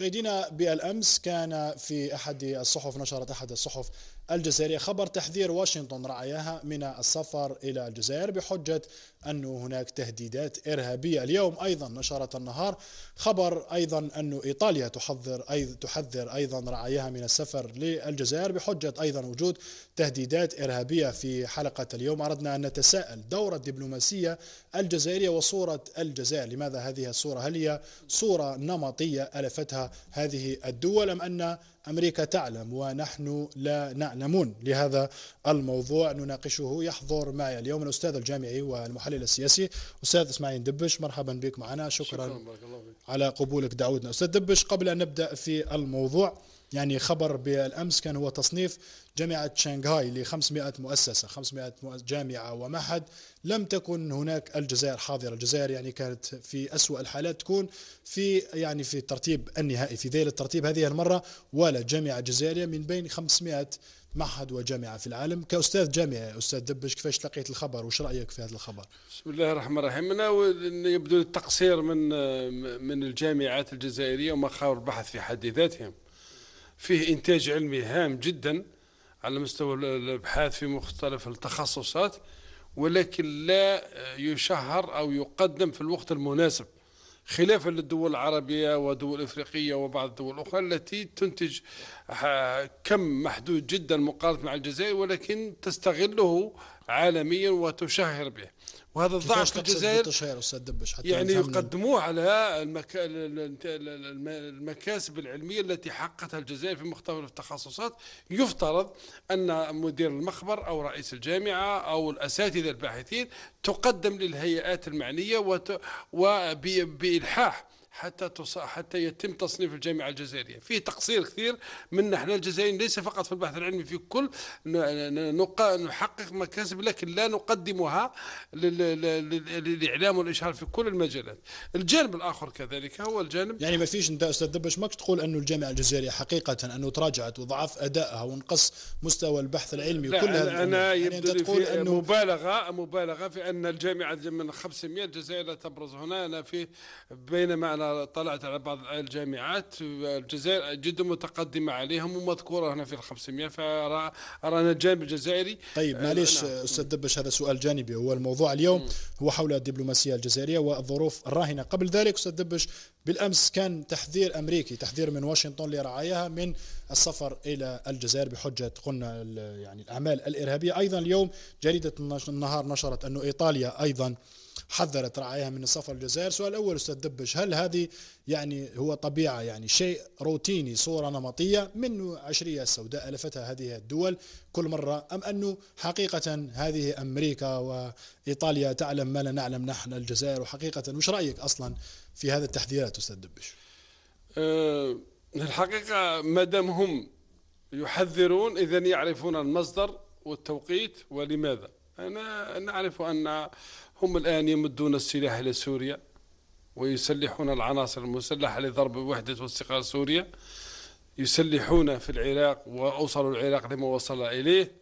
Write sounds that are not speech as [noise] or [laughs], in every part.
مشاهدينا بالامس كان في احد الصحف نشرت احد الصحف الجزائرية خبر تحذير واشنطن رعاياها من السفر إلى الجزائر بحجة أن هناك تهديدات إرهابية اليوم أيضا نشرت النهار خبر أيضا أن إيطاليا تحذر أيضا تحذر أيضا رعاياها من السفر للجزائر بحجة أيضا وجود تهديدات إرهابية في حلقة اليوم أردنا أن نتساءل دور الدبلوماسية الجزائرية وصورة الجزائر لماذا هذه الصورة هل هي صورة نمطية ألفتها هذه الدول أم أن أمريكا تعلم ونحن لا نعلمون لهذا الموضوع نناقشه يحضر معي اليوم الأستاذ الجامعي والمحلل السياسي أستاذ إسماعيل دبش مرحبا بك معنا شكرا, شكرا بارك الله على قبولك دعوتنا أستاذ دبش قبل أن نبدأ في الموضوع يعني خبر بالامس كان هو تصنيف جامعه شنغهاي ل 500 مؤسسه 500 جامعه ومعهد لم تكن هناك الجزائر حاضرة الجزائر يعني كانت في أسوأ الحالات تكون في يعني في الترتيب النهائي في ذيل الترتيب هذه المرة ولا جامعة جزائرية من بين 500 معهد وجامعة في العالم كأستاذ جامعة أستاذ دبش كيفاش لقيت الخبر وش رأيك في هذا الخبر بسم الله الرحمن الرحيم أنا يبدو التقصير من من الجامعات الجزائرية ومخاور البحث في حد ذاتهم فيه إنتاج علمي هام جدا على مستوى الأبحاث في مختلف التخصصات ولكن لا يشهر أو يقدم في الوقت المناسب خلافا للدول العربية ودول إفريقية وبعض الدول الأخرى التي تنتج كم محدود جدا مقارنة مع الجزائر ولكن تستغله عالميا وتشهر به وهذا الضعف في الجزائر يعني يقدموه على المكا... المكاسب العلمية التي حققتها الجزائر في مختلف التخصصات يفترض أن مدير المخبر أو رئيس الجامعة أو الأساتذة الباحثين تقدم للهيئات المعنية وت... وبإلحاح حتى تص... حتى يتم تصنيف الجامعه الجزائريه، في تقصير كثير منا احنا الجزائريين ليس فقط في البحث العلمي في كل نق... نحقق مكاسب لكن لا نقدمها لل... للاعلام والاشهار في كل المجالات. الجانب الاخر كذلك هو الجانب يعني ما فيش انت استاذ دبش ماكش تقول انه الجامعه الجزائريه حقيقه انه تراجعت وضعف ادائها ونقص مستوى البحث العلمي وكل هذا انا يعني يبدو يعني تقول أنه مبالغه مبالغه في ان الجامعه من 500 جزائر تبرز هنا أنا في بينما أنا طلعت على بعض الجامعات الجزائر جدا متقدمة عليهم ومذكورة هنا في ال فأرى فرانا الجانب الجزائري طيب آه، معليش نعم. أستاذ دبش هذا سؤال جانبي هو الموضوع اليوم هو حول الدبلوماسية الجزائرية والظروف الراهنة قبل ذلك أستاذ دبش بالأمس كان تحذير أمريكي تحذير من واشنطن لرعاياها من السفر إلى الجزائر بحجة قلنا يعني الأعمال الإرهابية أيضا اليوم جريدة النهار نشرت انه إيطاليا أيضا حذرت رعاياها من سفر الجزائر سؤال أول أستاذ دبش هل هذه يعني هو طبيعة يعني شيء روتيني صورة نمطية من عشرية السوداء ألفتها هذه الدول كل مرة أم أنه حقيقة هذه أمريكا وإيطاليا تعلم ما لا نعلم نحن الجزائر وحقيقة وش رأيك أصلا في هذا التحذيرات أستاذ دبش أه الحقيقة ما دام هم يحذرون إذا يعرفون المصدر والتوقيت ولماذا أنا نعرف أن هم الآن يمدون السلاح إلى سوريا ويسلحون العناصر المسلحة لضرب وحدة واستقرار سوريا يسلحون في العراق وأوصلوا العراق لما وصل إليه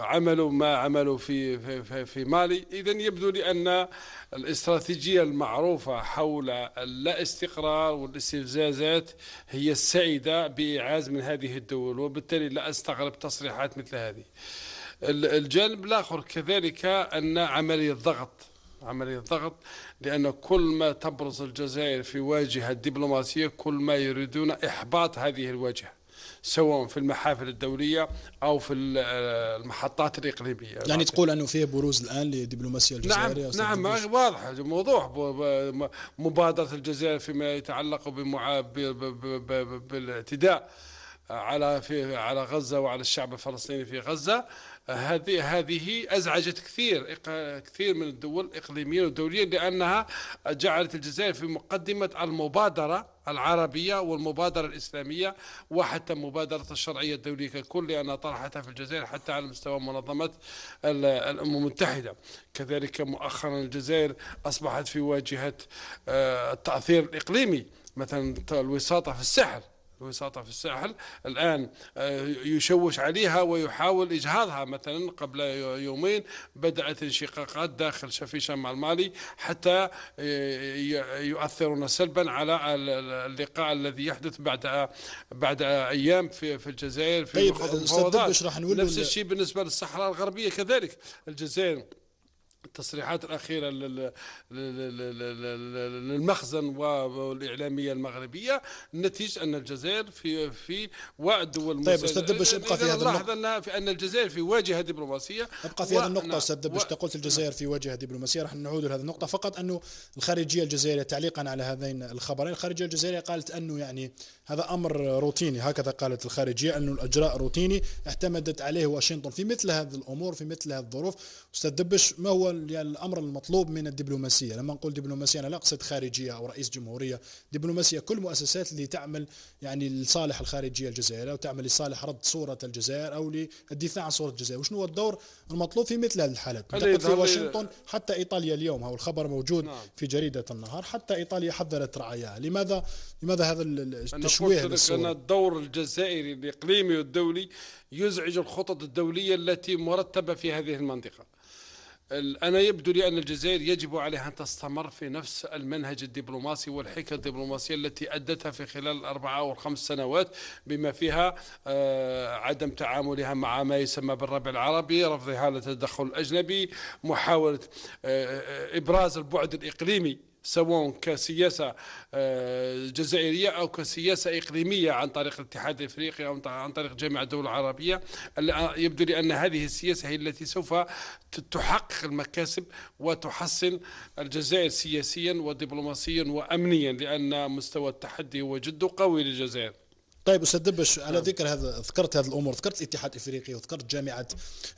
عملوا ما عملوا في في, في مالي اذا يبدو لي ان الاستراتيجيه المعروفه حول اللا استقرار والاستفزازات هي السعيدة بايعاز من هذه الدول وبالتالي لا استغرب تصريحات مثل هذه الجانب الآخر كذلك أن عملية ضغط عملية ضغط لأن كل ما تبرز الجزائر في واجهة دبلوماسية كل ما يريدون إحباط هذه الواجهة سواء في المحافل الدولية أو في المحطات الإقليمية يعني تقول أنه فيه بروز الآن للدبلوماسية الجزائرية نعم نعم واضح موضوع مبادرة الجزائر فيما يتعلق بالاعتداء على في على غزة وعلى الشعب الفلسطيني في غزة هذه هذه ازعجت كثير كثير من الدول الاقليميه والدوليه لانها جعلت الجزائر في مقدمه المبادره العربيه والمبادره الاسلاميه وحتى مبادره الشرعيه الدوليه ككل لانها طرحتها في الجزائر حتى على مستوى منظمه الامم المتحده كذلك مؤخرا الجزائر اصبحت في واجهه آه، التاثير الاقليمي مثلا الوساطه في السحر وساطة في الساحل الآن آه، يشوش عليها ويحاول إجهاضها مثلا قبل يومين بدأت انشقاقات داخل في شمال المالي حتى آه، يؤثرون سلبا على اللقاء الذي يحدث بعد بعد ايام في في الجزائر في طيب نفس الشيء بالنسبه للصحراء الغربيه كذلك الجزائر التصريحات الأخيرة للمخزن والإعلامية المغربية نتيجة أن الجزائر في في والدول طيب أستاذ دبش ابقى في هذا النقطه أن في أن الجزائر في واجهة دبلوماسية ابقى في هذه النقطة أستاذ دبش و... قلت الجزائر في واجهة دبلوماسية راح نعود لهذه النقطة فقط أنه الخارجية الجزائرية تعليقا على هذين الخبرين الخارجية الجزائرية قالت أنه يعني هذا أمر روتيني هكذا قالت الخارجية أنه الإجراء روتيني اعتمدت عليه واشنطن في مثل هذه الأمور في مثل هذه الظروف أستاذ دبش ما هو الامر المطلوب من الدبلوماسيه لما نقول دبلوماسيه انا لا اقصد خارجيه او رئيس جمهوريه دبلوماسيه كل مؤسسات اللي تعمل يعني لصالح الخارجيه الجزائريه او تعمل لصالح رد صوره الجزائر او للدفاع عن صوره الجزائر وشنو هو الدور المطلوب في مثل هذه الحالات في واشنطن حتى ايطاليا اليوم هو الخبر موجود نعم. في جريده النهار حتى ايطاليا حذرت رعاياها لماذا لماذا هذا التشويه أنا لك أن الدور الجزائري الاقليمي والدولي يزعج الخطط الدوليه التي مرتبه في هذه المنطقه أنا يبدو لي أن الجزائر يجب عليها أن تستمر في نفس المنهج الدبلوماسي والحكة الدبلوماسية التي أدتها في خلال الأربعة أو الخمس سنوات بما فيها آه، عدم تعاملها مع ما يسمى بالربع العربي رفضها للتدخل الأجنبي محاولة آه، آه، إبراز البعد الإقليمي سواء كسياسة آه، جزائرية أو كسياسة إقليمية عن طريق الاتحاد الإفريقي أو عن طريق جامعة الدول العربية يبدو لي أن هذه السياسة هي التي سوف تحقق المكاسب وتحسن الجزائر سياسيا ودبلوماسيا وأمنيا لأن مستوى التحدي هو جد قوي للجزائر طيب استاذ دبش على نعم. ذكر هذا ذكرت هذه الامور ذكرت الاتحاد الافريقي وذكرت جامعه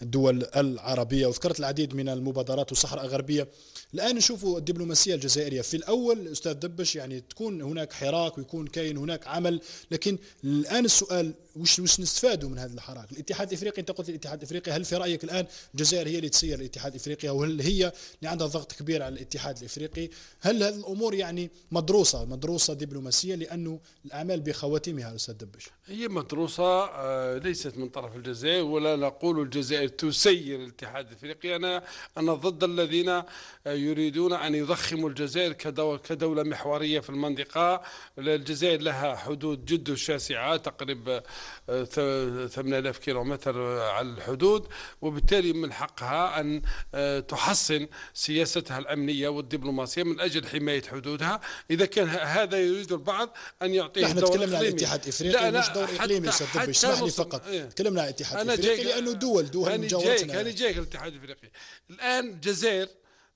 الدول العربيه وذكرت العديد من المبادرات والصحراء الغربيه الان نشوفوا الدبلوماسيه الجزائريه في الاول استاذ دبش يعني تكون هناك حراك ويكون كاين هناك عمل لكن الان السؤال وش وش نستفادوا من هذا الحراك؟ الاتحاد الافريقي انت قلت الاتحاد الافريقي هل في رايك الان الجزائر هي اللي تسير الاتحاد الافريقي او هل هي اللي عندها ضغط كبير على الاتحاد الافريقي؟ هل هذه الامور يعني مدروسه مدروسه دبلوماسيا لانه الاعمال بخواتمها استاذ دبش؟ هي مدروسه آه، ليست من طرف الجزائر ولا نقول الجزائر تسير الاتحاد الافريقي انا انا ضد الذين آه، يريدون ان يضخموا الجزائر كدوله محوريه في المنطقه الجزائر لها حدود جد شاسعه تقريبا 8000 كيلومتر على الحدود وبالتالي من حقها أن آه، تحصن سياستها الأمنية والدبلوماسية من أجل حماية حدودها إذا كان هذا يريد البعض أن يعطيه نحن دور تكلمنا عن الاتحاد الإفريقي مش دور إقليمي اسمح لي فقط إيه. تكلمنا عن الاتحاد الإفريقي لأنه دول دول مجاورتنا أنا جايك الاتحاد الإفريقي الآن الجزائر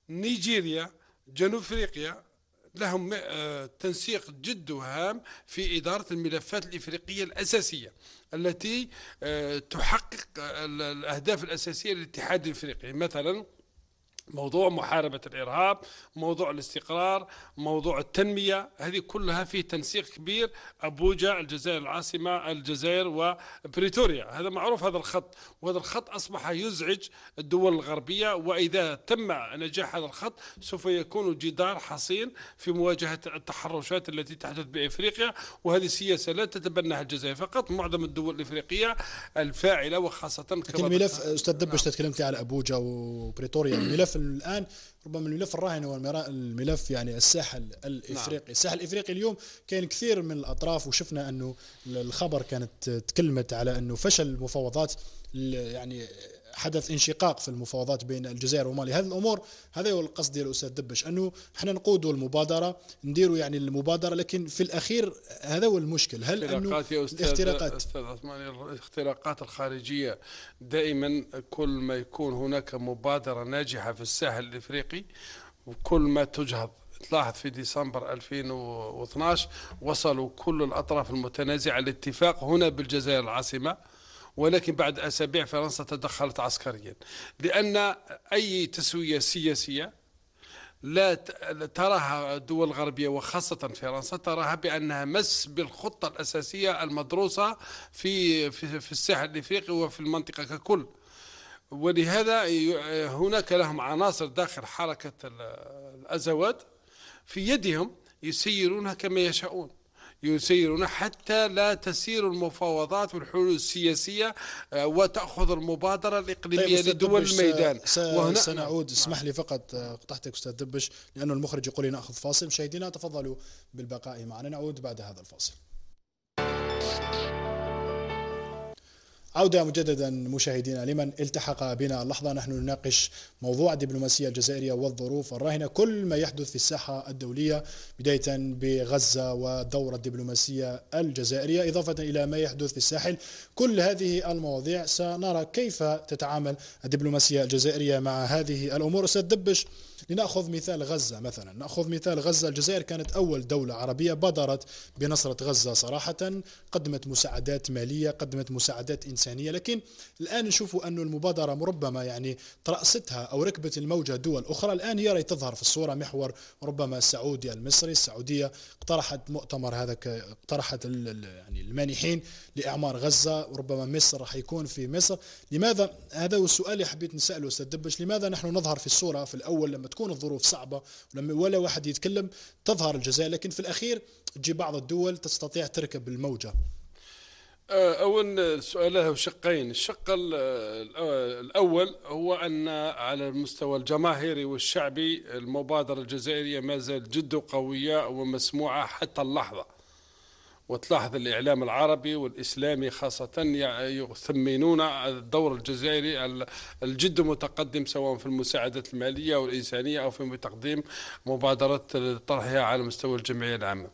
نيجيريا جنوب أفريقيا لهم آه، تنسيق جد وهام في إدارة الملفات الإفريقية الأساسية التي آه، تحقق الأهداف الأساسية للاتحاد الإفريقي مثلا موضوع محاربة الإرهاب موضوع الاستقرار موضوع التنمية هذه كلها في تنسيق كبير أبوجا الجزائر العاصمة الجزائر وبريتوريا هذا معروف هذا الخط وهذا الخط أصبح يزعج الدول الغربية وإذا تم نجاح هذا الخط سوف يكون جدار حصين في مواجهة التحرشات التي تحدث بإفريقيا وهذه سياسة لا تتبناها الجزائر فقط معظم الدول الإفريقية الفاعلة وخاصة لكن الملف أستاذ دبش نعم. تكلمت على أبوجا وبريتوريا الملف ولكن الان ربما الملف الراهن هو الملف يعني الساحل الافريقي، نعم. الساحل الافريقي اليوم كاين كثير من الاطراف وشفنا انه الخبر كانت تكلمت على انه فشل المفاوضات يعني حدث انشقاق في المفاوضات بين الجزائر ومالي هذه الامور هذا هو القصد ديال الاستاذ دبش انه احنا نقودوا المبادره نديروا يعني المبادره لكن في الاخير هذا هو المشكل هل انه يا أستاذ الاختراقات استاذ عثمان الاختراقات الخارجيه دائما كل ما يكون هناك مبادره ناجحه في الساحل الافريقي وكل ما تجهض تلاحظ في ديسمبر 2012 وصلوا كل الاطراف المتنازعه لاتفاق هنا بالجزائر العاصمه ولكن بعد أسابيع فرنسا تدخلت عسكريا لأن أي تسوية سياسية لا تراها الدول الغربية وخاصة فرنسا تراها بأنها مس بالخطة الأساسية المدروسة في في, في الساحل الإفريقي وفي المنطقة ككل ولهذا هناك لهم عناصر داخل حركة الأزوات في يدهم يسيرونها كما يشاءون يسيرون حتى لا تسير المفاوضات والحلول السياسية آه، وتأخذ المبادرة الإقليمية طيب لدول الميدان س... وهنا سنعود اسمح لي فقط آه، قطعتك أستاذ دبش لأن المخرج يقول لي نأخذ فاصل مشاهدينا تفضلوا بالبقاء معنا نعود بعد هذا الفاصل عودة مجددا مشاهدينا لمن التحق بنا اللحظة نحن نناقش موضوع الدبلوماسية الجزائرية والظروف الراهنة كل ما يحدث في الساحة الدولية بداية بغزة والدورة الدبلوماسية الجزائرية إضافة إلى ما يحدث في الساحل كل هذه المواضيع سنرى كيف تتعامل الدبلوماسية الجزائرية مع هذه الأمور أستاذ دبش لنأخذ مثال غزة مثلا نأخذ مثال غزة الجزائر كانت أول دولة عربية بادرت بنصرة غزة صراحة قدمت مساعدات مالية قدمت مساعدات إنسانية الإنسانية لكن الآن نشوف أن المبادرة ربما يعني ترأستها أو ركبت الموجة دول أخرى الآن يرى تظهر في الصورة محور ربما السعودية المصري السعودية اقترحت مؤتمر هذا اقترحت يعني المانحين لإعمار غزة ربما مصر راح يكون في مصر لماذا هذا هو السؤال اللي حبيت نسأله أستاذ دبش لماذا نحن نظهر في الصورة في الأول لما تكون الظروف صعبة ولما ولا واحد يتكلم تظهر الجزائر لكن في الأخير تجي بعض الدول تستطيع تركب الموجة آه، اولا السؤال له شقين الشق الاول هو ان على المستوى الجماهيري والشعبي المبادره الجزائريه ما زالت جد قويه ومسموعه حتى اللحظه وتلاحظ الإعلام العربي والإسلامي خاصة يثمنون الدور الجزائري الجد متقدم سواء في المساعدات المالية والإنسانية أو في تقديم مبادرة طرحها على مستوى الجمعية العامة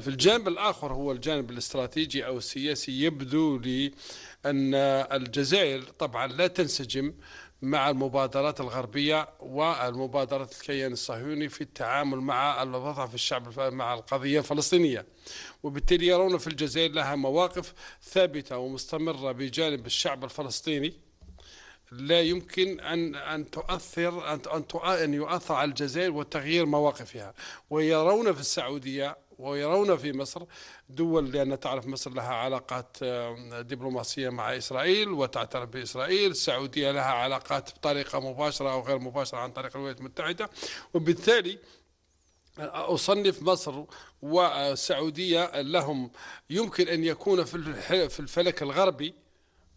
في الجانب الآخر هو الجانب الاستراتيجي أو السياسي يبدو لي أن الجزائر طبعا لا تنسجم مع المبادرات الغربية والمبادرة الكيان الصهيوني في التعامل مع الوضع في الشعب مع القضية الفلسطينية وبالتالي يرون في الجزائر لها مواقف ثابتة ومستمرة بجانب الشعب الفلسطيني لا يمكن ان ان تؤثر ان ان يؤثر على الجزائر وتغيير مواقفها ويرون في السعوديه ويرون في مصر دول لأن تعرف مصر لها علاقات آه، دبلوماسية مع إسرائيل وتعترف بإسرائيل السعودية لها علاقات بطريقة مباشرة أو غير مباشرة عن طريق الولايات المتحدة وبالتالي آه، أصنف مصر والسعودية لهم يمكن أن يكون في الفلك الغربي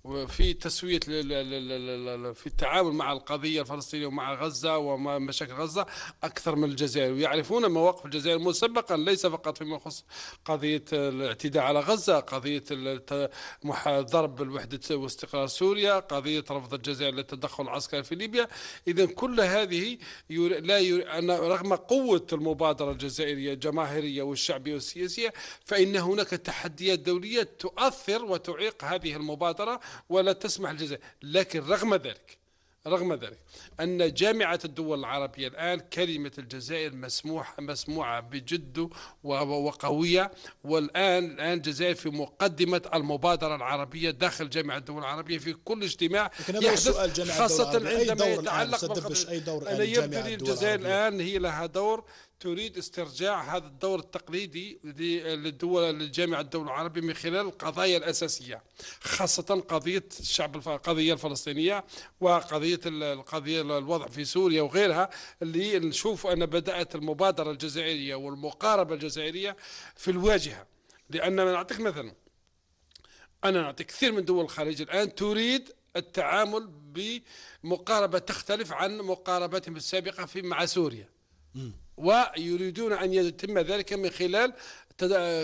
وفي تسويه في التعامل مع القضيه الفلسطينيه ومع غزه ومشاكل غزه اكثر من الجزائر ويعرفون مواقف الجزائر مسبقا ليس فقط فيما يخص قضيه الاعتداء على غزه قضيه ضرب الوحده واستقرار سوريا قضيه رفض الجزائر للتدخل العسكري في ليبيا اذا كل هذه لا رغم قوه المبادره الجزائريه الجماهيريه والشعبيه والسياسيه فان هناك تحديات دوليه تؤثر وتعيق هذه المبادره ولا تسمح الجزائر لكن رغم ذلك رغم ذلك أن جامعة الدول العربية الآن كلمة الجزائر مسموحة مسموعة بجد وقوية والآن الآن الجزائر في مقدمة المبادرة العربية داخل جامعة الدول العربية في كل اجتماع يحدث خاصة عندما يتعلق أي دور دور يبدو لي الجزائر الآن هي لها دور تريد استرجاع هذا الدور التقليدي للدول للجامعة الدول العربية من خلال القضايا الأساسية خاصة قضية الشعب القضية الفلسطينية وقضية القضية الوضع في سوريا وغيرها اللي نشوف أن بدأت المبادرة الجزائرية والمقاربة الجزائرية في الواجهة لأن نعطيك مثلا أنا نعطيك كثير من دول الخليج الآن تريد التعامل بمقاربة تختلف عن مقاربتهم السابقة في مع سوريا ويريدون أن يتم ذلك من خلال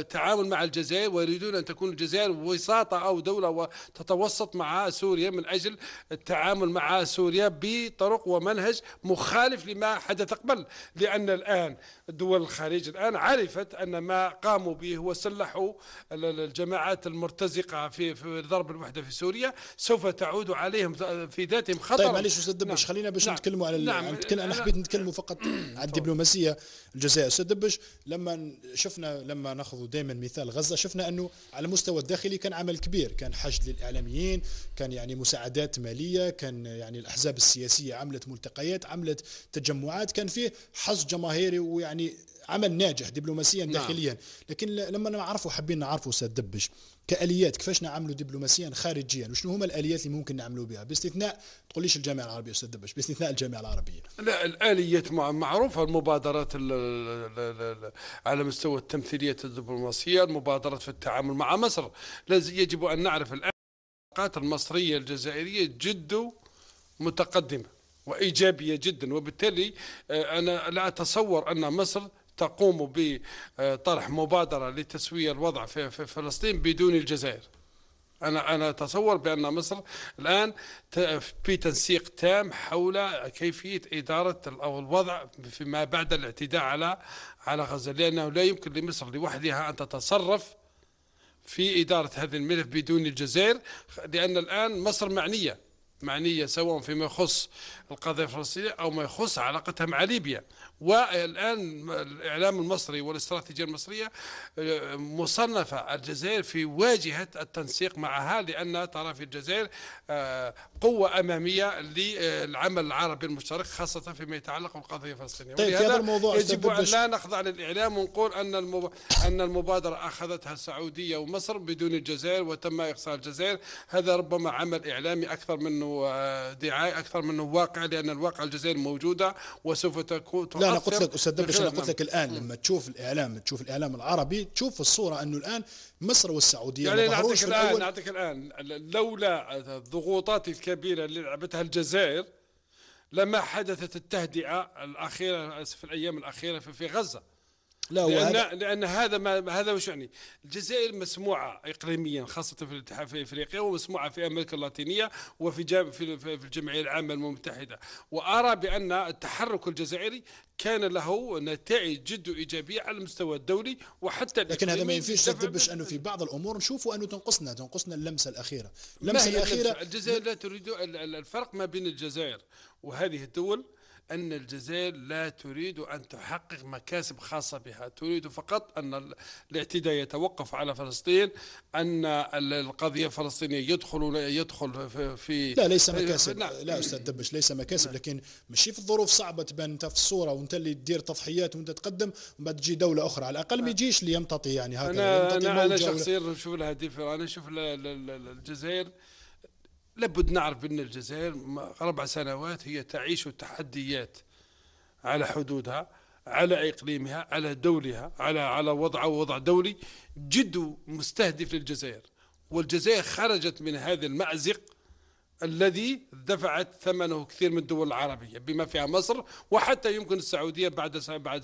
تعامل مع الجزائر ويريدون أن تكون الجزائر وساطة أو دولة تتوسط مع سوريا من أجل التعامل مع سوريا بطرق ومنهج مخالف لما حدث قبل لأن الآن دول الخليج الآن عرفت أن ما قاموا به وسلحوا الجماعات المرتزقة في, في ضرب الوحدة في سوريا سوف تعود عليهم في ذاتهم خطر طيب معليش أستاذ دبش نعم. خلينا باش نعم. نتكلموا على نعم. أنا, أنا حبيت نتكلموا فقط عن الدبلوماسية الجزائر أستاذ دبش لما شفنا لما لما ناخذ دائما مثال غزه شفنا انه على المستوى الداخلي كان عمل كبير كان حشد للاعلاميين كان يعني مساعدات ماليه كان يعني الاحزاب السياسيه عملت ملتقيات عملت تجمعات كان فيه حصد جماهيري ويعني عمل ناجح دبلوماسيا نعم. داخليا لكن لما نعرفه حابين نعرفه استاذ دبش كاليات كيفاش نعملوا دبلوماسيا خارجيا وشنو هما الاليات اللي ممكن نعملوا بها باستثناء تقوليش الجامعه العربيه استاذ دبش باستثناء الجامعه العربيه لا الاليات معروفه المبادرات على مستوى التمثيليات الدبلوماسيه المبادرات في التعامل مع مصر لازم يجب ان نعرف الان العلاقات المصريه الجزائريه جد متقدمه وايجابيه جدا وبالتالي آه، انا لا اتصور ان مصر تقوم بطرح مبادرة لتسوية الوضع في فلسطين بدون الجزائر أنا أنا أتصور بأن مصر الآن في تنسيق تام حول كيفية إدارة أو الوضع فيما بعد الاعتداء على على غزة لأنه لا يمكن لمصر لوحدها أن تتصرف في إدارة هذا الملف بدون الجزائر لأن الآن مصر معنية معنية سواء فيما يخص القضية الفلسطينية أو ما يخص علاقتها مع ليبيا والآن الإعلام المصري والاستراتيجية المصرية آه، مصنفة الجزائر في واجهة التنسيق معها لأن ترى في الجزائر آه، قوة أمامية للعمل العربي المشترك خاصة فيما يتعلق بالقضية الفلسطينية طيب هذا الموضوع يجب أن لا نخضع للإعلام ونقول أن أن المبادرة أخذتها السعودية ومصر بدون الجزائر وتم إقصاء الجزائر هذا ربما عمل إعلامي أكثر منه آه، دعاية أكثر منه واقع لأن الواقع الجزائر موجودة وسوف تكون لا انا قلت لك استاذ دبش انا قلت لك نعم. الان لما تشوف الاعلام تشوف الاعلام العربي تشوف الصوره انه الان مصر والسعوديه يعني نعطيك الان نعطيك الان لولا الضغوطات الكبيره اللي لعبتها الجزائر لما حدثت التهدئه الاخيره في الايام الاخيره في غزه لا لأن, لان هذا ما هذا وش يعني؟ الجزائر مسموعه اقليميا خاصه في الاتحاد في افريقيا ومسموعه في امريكا اللاتينيه وفي جام في, في الجمعيه العامه المتحده وارى بان التحرك الجزائري كان له نتائج جد ايجابيه على المستوى الدولي وحتى لكن هذا ما ينفيش تدبش انه في بعض الامور نشوفوا انه تنقصنا تنقصنا اللمسه الاخيره اللمسه الاخيره الجزائر لا تريد الفرق ما بين الجزائر وهذه الدول أن الجزائر لا تريد أن تحقق مكاسب خاصة بها تريد فقط أن الاعتداء يتوقف على فلسطين أن القضية الفلسطينية يدخل يدخل في لا ليس مكاسب لا, لا أستاذ دبش ليس مكاسب لكن ماشي في ظروف صعبة تبان أنت في الصورة وأنت اللي تدير تضحيات وأنت تقدم ومن بعد تجي دولة أخرى على الأقل ما يجيش اللي يمتطي يعني هكذا أنا أنا, أنا شخصيا نشوف لها ديفير أنا نشوف الجزائر لابد نعرف أن الجزائر أربع سنوات هي تعيش تحديات على حدودها على إقليمها على دولها على على وضع وضع دولي جد مستهدف للجزائر والجزائر خرجت من هذا المأزق الذي دفعت ثمنه كثير من الدول العربيه بما فيها مصر وحتى يمكن السعوديه بعد بعد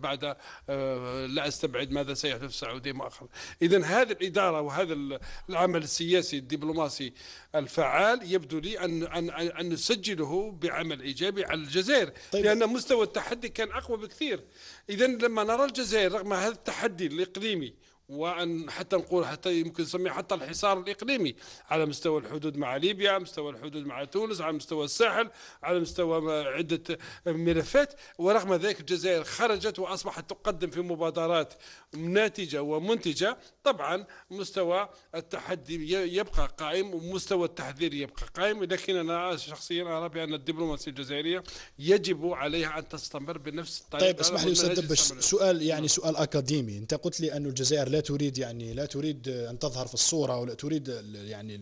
بعد آه، لا استبعد ماذا سيحدث في السعوديه مؤخرا. اذا هذه الاداره وهذا العمل السياسي الدبلوماسي الفعال يبدو لي ان ان ان نسجله بعمل ايجابي على الجزائر طيب. لان مستوى التحدي كان اقوى بكثير. اذا لما نرى الجزائر رغم هذا التحدي الاقليمي وأن حتى نقول حتى يمكن نسميه حتى الحصار الإقليمي على مستوى الحدود مع ليبيا على مستوى الحدود مع تونس على مستوى الساحل على مستوى عدة ملفات ورغم ذلك الجزائر خرجت وأصبحت تقدم في مبادرات ناتجة ومنتجة طبعا مستوى التحدي يبقى قائم ومستوى التحذير يبقى قائم لكن أنا شخصيا أرى بأن الدبلوماسية الجزائرية يجب عليها أن تستمر بنفس الطريقة طيب اسمح لي أستاذ دبش سؤال يعني سؤال أكاديمي أنت قلت لي أن الجزائر لا تريد يعني لا تريد ان تظهر في الصوره ولا تريد يعني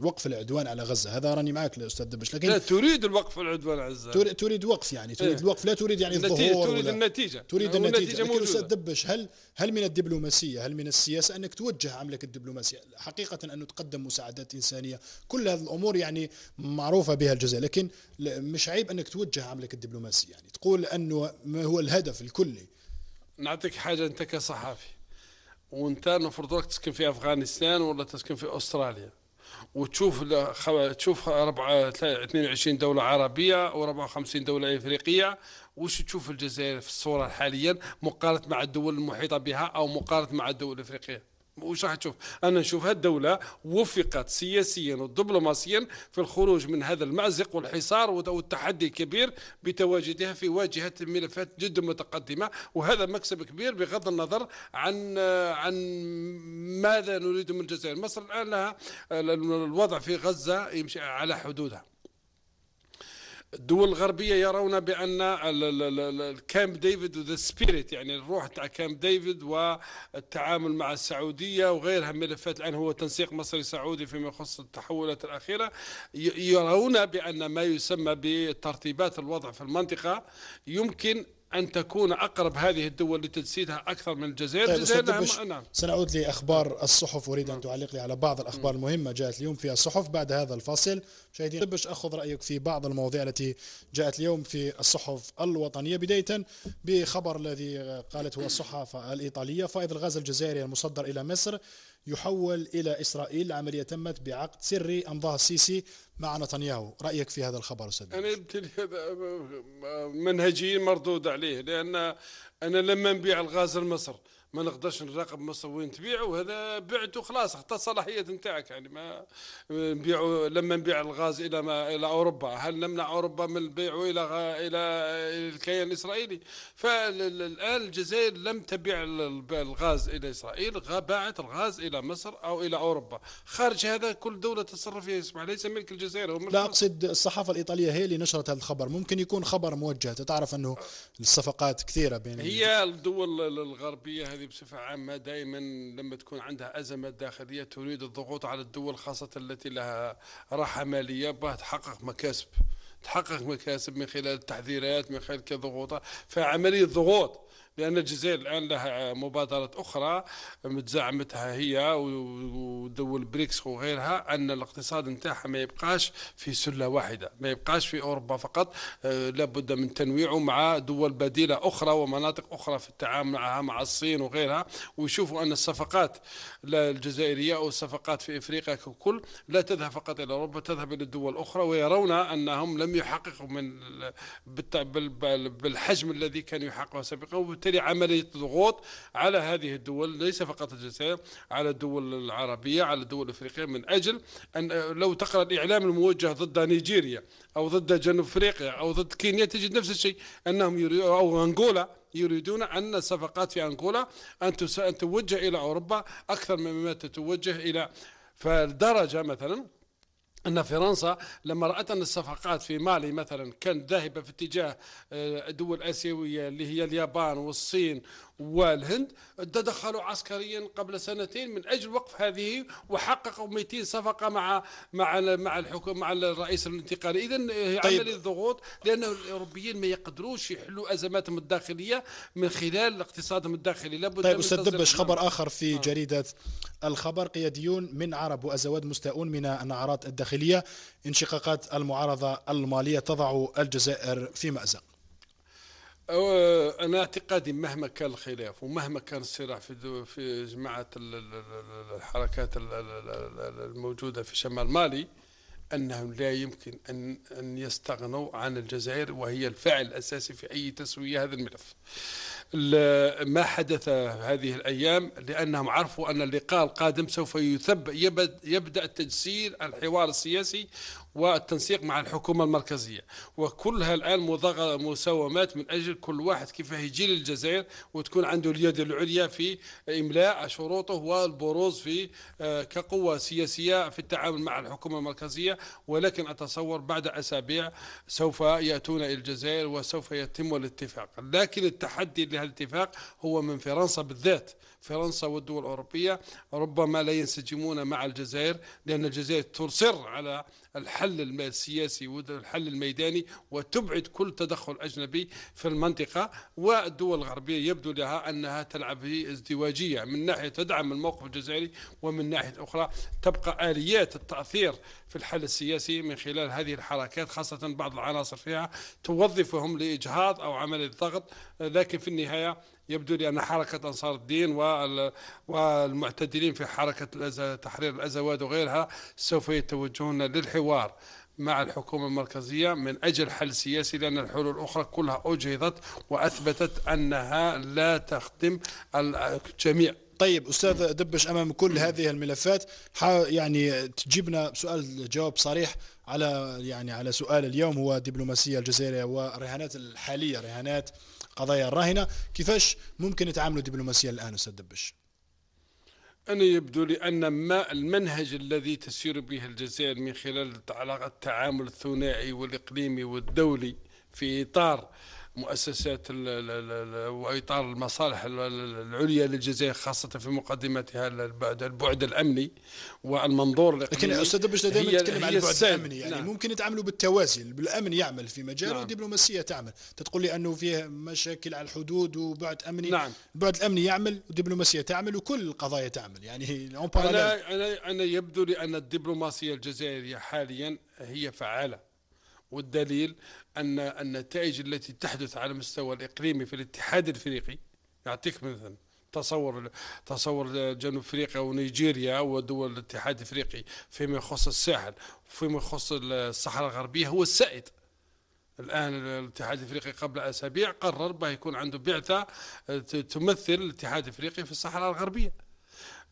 الوقف العدوان على غزه هذا راني معك استاذ دبش لكن لا تريد الوقف العدوان على غزه تريد وقف يعني تريد إيه. الوقف لا تريد يعني الظهور تريد النتيجه تريد النتيجه, النتيجة لكن استاذ دبش هل هل من الدبلوماسيه هل من السياسه انك توجه عملك الدبلوماسي حقيقه انه تقدم مساعدات انسانيه كل هذه الامور يعني معروفه بها الجزائر لكن مش عيب انك توجه عملك الدبلوماسي يعني تقول انه ما هو الهدف الكلي نعطيك حاجه انت كصحفي وانت المفروض لك تسكن في افغانستان ولا تسكن في استراليا وتشوف تشوف 22 دوله عربيه و54 دوله افريقيه وش تشوف الجزائر في الصوره حاليا مقارنه مع الدول المحيطه بها او مقارنه مع الدول الافريقيه وش راح تشوف؟ انا نشوف هالدوله وفقت سياسيا ودبلوماسيا في الخروج من هذا المأزق والحصار والتحدي الكبير بتواجدها في واجهه ملفات جدا متقدمه وهذا مكسب كبير بغض النظر عن عن ماذا نريد من الجزائر، مصر الان لها الوضع في غزه يمشي على حدودها. الدول الغربية يرون بأن الكامب ديفيد وذا سبيريت يعني الروح تاع كامب ديفيد والتعامل مع السعودية وغيرها من الملفات الآن هو تنسيق مصري سعودي فيما يخص التحولات الأخيرة يرون بأن ما يسمى بترتيبات الوضع في المنطقة يمكن أن تكون أقرب هذه الدول لتجسيدها أكثر من الجزائر طيب الجزائر نعم, نعم سنعود لأخبار الصحف أريد أن تعلق لي على بعض الأخبار المهمة جاءت اليوم في الصحف بعد هذا الفاصل مشاهدينا دبش أخذ رأيك في بعض المواضيع التي جاءت اليوم في الصحف الوطنية بداية بخبر الذي قالته الصحافة الإيطالية فائض الغاز الجزائري المصدر إلى مصر يحول إلى إسرائيل عملية تمت بعقد سري أمضاه السيسي مع نتنياهو رأيك في هذا الخبر أستاذ أنا منهجي مردود عليه لأن أنا لما نبيع الغاز لمصر ما نقدرش نراقب وين تبيعوا هذا بعته خلاص حتى الصلاحيات نتاعك يعني ما نبيعوا لما نبيع الغاز الى ما الى اوروبا هل نمنع اوروبا من البيع الى الى الكيان الاسرائيلي فالان الجزائر لم تبيع الغاز الى اسرائيل باعت الغاز الى مصر او الى اوروبا خارج هذا كل دوله تصرف فيها يسمح ليس ملك الجزائر لا اقصد الصحافه الايطاليه هي اللي نشرت هذا الخبر ممكن يكون خبر موجه تعرف انه الصفقات كثيره بين هي الدول الغربيه هذه هذه بصفة عامة دائما لما تكون عندها أزمة داخلية تريد الضغوط على الدول خاصة التي لها راحة مالية بها تحقق مكاسب تحقق مكاسب من خلال التحذيرات من خلال كضغوطات فعملية ضغوط لأن الجزائر الآن لها مبادرة أخرى متزعمتها هي ودول بريكس وغيرها أن الاقتصاد نتاعها ما يبقاش في سلة واحدة ما يبقاش في أوروبا فقط آه، لابد من تنويعه مع دول بديلة أخرى ومناطق أخرى في التعامل معها مع الصين وغيرها ويشوفوا أن الصفقات الجزائرية أو الصفقات في إفريقيا ككل لا تذهب فقط إلى أوروبا تذهب إلى دول أخرى ويرون أنهم لم يحققوا من بالحجم الذي كان يحققه سابقا وبالتالي عملية ضغوط على هذه الدول ليس فقط الجزائر على الدول العربية على الدول الأفريقية من أجل أن لو تقرأ الإعلام الموجه ضد نيجيريا أو ضد جنوب أفريقيا أو ضد كينيا تجد نفس الشيء أنهم أو أنغولا يريدون أن الصفقات في أنغولا أن توجه إلى أوروبا أكثر مما تتوجه إلى فالدرجة مثلا أن فرنسا لما رأت أن الصفقات في مالي مثلا كانت ذاهبة في اتجاه آه، الدول الآسيوية اللي هي اليابان والصين والهند تدخلوا عسكريا قبل سنتين من اجل وقف هذه وحققوا 200 صفقه مع مع مع الحكم مع الرئيس الانتقالي اذا آه، طيب. عمليه ضغوط لان الاوروبيين ما يقدروش يحلوا ازماتهم الداخليه من خلال اقتصادهم الداخلي لابد طيب استاذ دبش خبر اخر في آه. جريده الخبر قياديون من عرب وازواد مستاؤون من النعرات الداخليه انشقاقات المعارضه الماليه تضع الجزائر في مازق انا اعتقادي مهما كان الخلاف ومهما كان الصراع في في جماعه الحركات الموجوده في شمال مالي انهم لا يمكن ان ان يستغنوا عن الجزائر وهي الفاعل الاساسي في اي تسويه هذا الملف. ما حدث هذه الأيام لأنهم عرفوا أن اللقاء القادم سوف يثب يبدأ تجسير الحوار السياسي والتنسيق مع الحكومة المركزية وكلها الآن مساومات من أجل كل واحد كيفاه يجي للجزائر وتكون عنده اليد العليا في إملاء شروطه والبروز في آه، كقوة سياسية في التعامل مع الحكومة المركزية ولكن أتصور بعد أسابيع سوف يأتون إلى الجزائر وسوف يتم الاتفاق لكن التحدي الاتفاق هو من فرنسا بالذات فرنسا والدول الأوروبية ربما لا ينسجمون مع الجزائر لأن الجزائر تصر على الحل السياسي والحل الميداني وتبعد كل تدخل أجنبي في المنطقة والدول الغربية يبدو لها أنها تلعب في ازدواجية من ناحية تدعم الموقف الجزائري ومن ناحية أخرى تبقى آليات التأثير في الحل السياسي من خلال هذه الحركات خاصة بعض العناصر فيها توظفهم لإجهاض أو عملية ضغط لكن في النهاية يبدو لي أن حركة أنصار الدين والمعتدلين في حركة تحرير الأزواد وغيرها سوف يتوجهون للحوار مع الحكومة المركزية من أجل حل سياسي لأن الحلول الأخرى كلها أجهضت وأثبتت أنها لا تخدم الجميع طيب استاذ دبش امام كل هذه الملفات يعني تجيبنا سؤال جواب صريح على يعني على سؤال اليوم هو الدبلوماسيه الجزائريه والرهانات الحاليه رهانات قضايا الراهنه كيفاش ممكن يتعاملوا الدبلوماسيه الان استاذ دبش أنا يبدو لي أن ما المنهج الذي تسير به الجزائر من خلال التعامل الثنائي والإقليمي والدولي في إطار مؤسسات واطار المصالح العليا للجزائر خاصه في مقدمتها البعد الامني والمنظور لكن استاذ بشدة دائما نتكلم عن البعد الامني يعني نعم. ممكن يتعاملوا بالتوازي الامن يعمل في مجاله نعم. والدبلوماسيه تعمل تقول لي انه فيه مشاكل على الحدود وبعد امني نعم. البعد الامني يعمل والدبلوماسيه تعمل وكل القضايا تعمل يعني [laughs] انا انا انا يبدو لي ان الدبلوماسيه الجزائريه حاليا هي فعاله والدليل أن النتائج التي تحدث على المستوى الإقليمي في الاتحاد الإفريقي يعطيك مثلا تصور تصور جنوب افريقيا ونيجيريا ودول الاتحاد الافريقي فيما يخص الساحل وفيما يخص الصحراء الغربيه هو السائد الان الاتحاد الافريقي قبل اسابيع قرر يكون عنده بعثه تمثل الاتحاد الافريقي في الصحراء الغربيه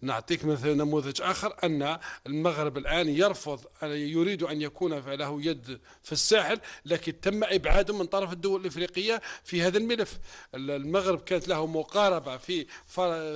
نعطيك مثلا نموذج آخر أن المغرب الآن يرفض يريد أن يكون له يد في الساحل لكن تم إبعاده من طرف الدول الإفريقية في هذا الملف المغرب كانت له مقاربة في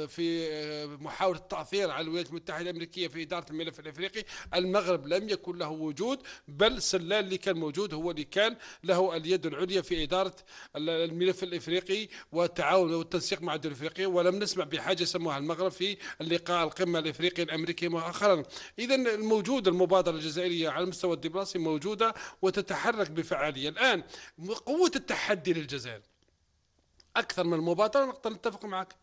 في آه، محاولة التأثير على الولايات المتحدة الأمريكية في إدارة الملف الإفريقي المغرب لم يكن له وجود بل سلال اللي كان موجود هو اللي كان له اليد العليا في إدارة الملف الإفريقي والتعاون والتنسيق مع الدول الإفريقية ولم نسمع بحاجة سموها المغرب في اللقاء القمة الإفريقية الأمريكية مؤخرا إذا الموجود المبادرة الجزائرية على المستوى الدبلوماسي موجودة وتتحرك بفعالية الآن قوة التحدي للجزائر أكثر من المبادرة نقدر نتفق معك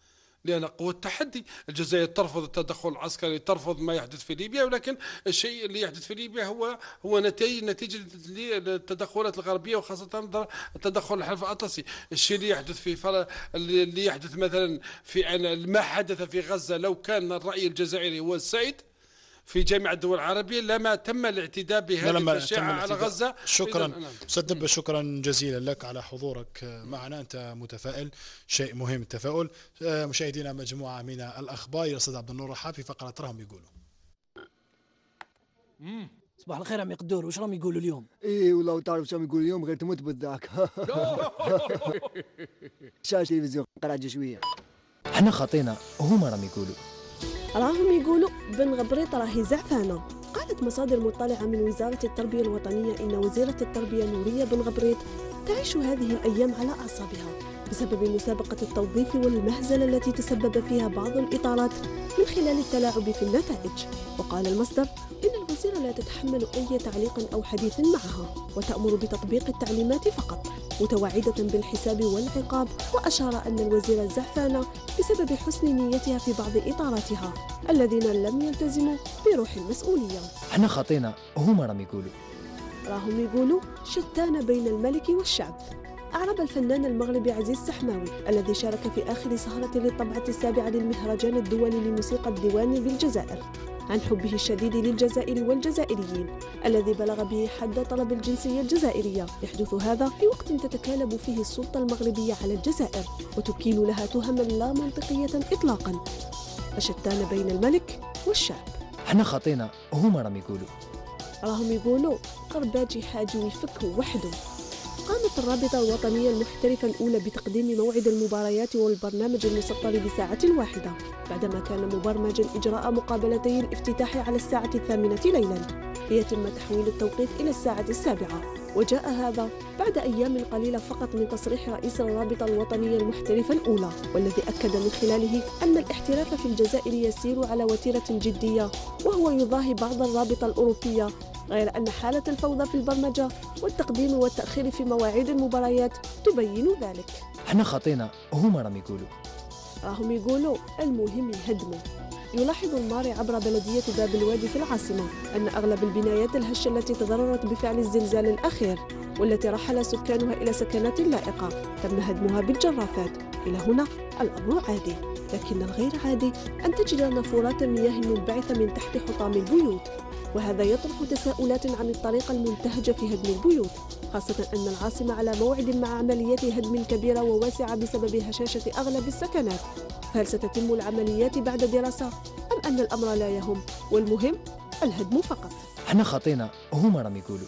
لأن قوة التحدي، الجزائر ترفض التدخل العسكري ترفض ما يحدث في ليبيا ولكن الشيء اللي يحدث في ليبيا هو هو نتيجة نتيجة للتدخلات الغربية وخاصة تدخل الحلف الأطلسي الشيء اللي يحدث في فل... اللي يحدث مثلا في ما حدث في غزة لو كان الرأي الجزائري هو السائد في جميع الدول العربية لما تم الاعتداء بهذه الأشعة على غزة شكرا نعم. سدب نعم. شكرا جزيلا لك على حضورك معنا أنت متفائل شيء مهم التفاؤل آه، مشاهدينا مجموعة من الأخبار يرصد عبد النور في فقرة راهم يقولوا صباح الخير عم يقدور واش راهم يقولوا اليوم؟ اي والله تعرف راهم يقولوا اليوم غير تموت بالذاك [laughs] شاشه تلفزيون قرعة شويه احنا خاطينا هما راهم يقولوا راهم يقولوا بن غبريط راهي زعفانة قالت مصادر مطلعة من وزارة التربية الوطنية إن وزيرة التربية نورية بن غبريط تعيش هذه الأيام على أعصابها بسبب مسابقة التوظيف والمهزلة التي تسبب فيها بعض الإطارات من خلال التلاعب في النتائج وقال المصدر الجزيرة لا تتحمل أي تعليق أو حديث معها وتأمر بتطبيق التعليمات فقط متوعدة بالحساب والعقاب وأشار أن الوزير الزعفانة بسبب حسن نيتها في بعض إطاراتها الذين لم يلتزموا بروح المسؤولية احنا خطينا هما راهم يقولوا راهم يقولوا شتان بين الملك والشعب أعرب الفنان المغربي عزيز سحماوي الذي شارك في آخر سهرة للطبعة السابعة للمهرجان الدولي لموسيقى الديوان بالجزائر عن حبه الشديد للجزائر والجزائريين الذي بلغ به حد طلب الجنسية الجزائرية يحدث هذا في وقت تتكالب فيه السلطة المغربية على الجزائر وتكيل لها تهما لا منطقية إطلاقا فشتان بين الملك والشعب احنا خاطينا هما راهم يقولوا راهم يقولوا قرباجي حاجي ويفك وحده قامت الرابطة الوطنية المحترفة الأولى بتقديم موعد المباريات والبرنامج المسطر بساعة واحدة بعدما كان مبرمجا إجراء مقابلتي الافتتاح على الساعة الثامنة ليلا ليتم تحويل التوقيت إلى الساعة السابعة وجاء هذا بعد أيام قليلة فقط من تصريح رئيس الرابطة الوطنية المحترفة الأولى والذي أكد من خلاله أن الاحتراف في الجزائر يسير على وتيرة جدية وهو يضاهي بعض الرابطة الأوروبية غير أن حالة الفوضى في البرمجة والتقديم والتأخير في مواعيد المباريات تبين ذلك احنا خطينا هما راهم يقولوا راهم يقولوا المهم يهدموا يلاحظ الماري عبر بلدية باب الوادي في العاصمة أن أغلب البنايات الهشة التي تضررت بفعل الزلزال الأخير والتي رحل سكانها إلى سكنات لائقة تم هدمها بالجرافات إلى هنا الأمر عادي لكن الغير عادي أن تجد نافورات مياه منبعثة من تحت حطام البيوت وهذا يطرح تساؤلات عن الطريقة المنتهجة في هدم البيوت خاصة أن العاصمة على موعد مع عمليات هدم كبيرة وواسعة بسبب هشاشة أغلب السكنات فهل ستتم العمليات بعد دراسة أم أن الأمر لا يهم والمهم الهدم فقط احنا خطينا هما راهم يقولوا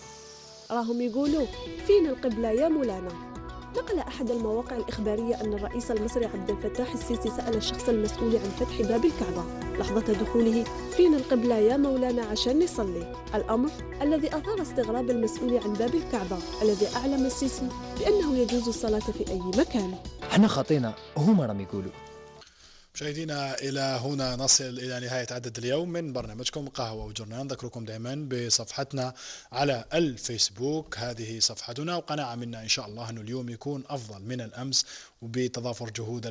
راهم يقولوا فين القبلة يا مولانا نقل أحد المواقع الإخبارية أن الرئيس المصري عبد الفتاح السيسي سأل الشخص المسؤول عن فتح باب الكعبة لحظة دخوله فين القبلة يا مولانا عشان نصلي الأمر الذي أثار استغراب المسؤول عن باب الكعبة الذي أعلم السيسي بأنه يجوز الصلاة في أي مكان احنا خطينا هما رم يقولوا مشاهدينا الى هنا نصل الى نهايه عدد اليوم من برنامجكم قهوه وجورنال نذكركم دائما بصفحتنا على الفيسبوك هذه صفحتنا وقناعه منا ان شاء الله انه اليوم يكون افضل من الامس وبتضافر جهود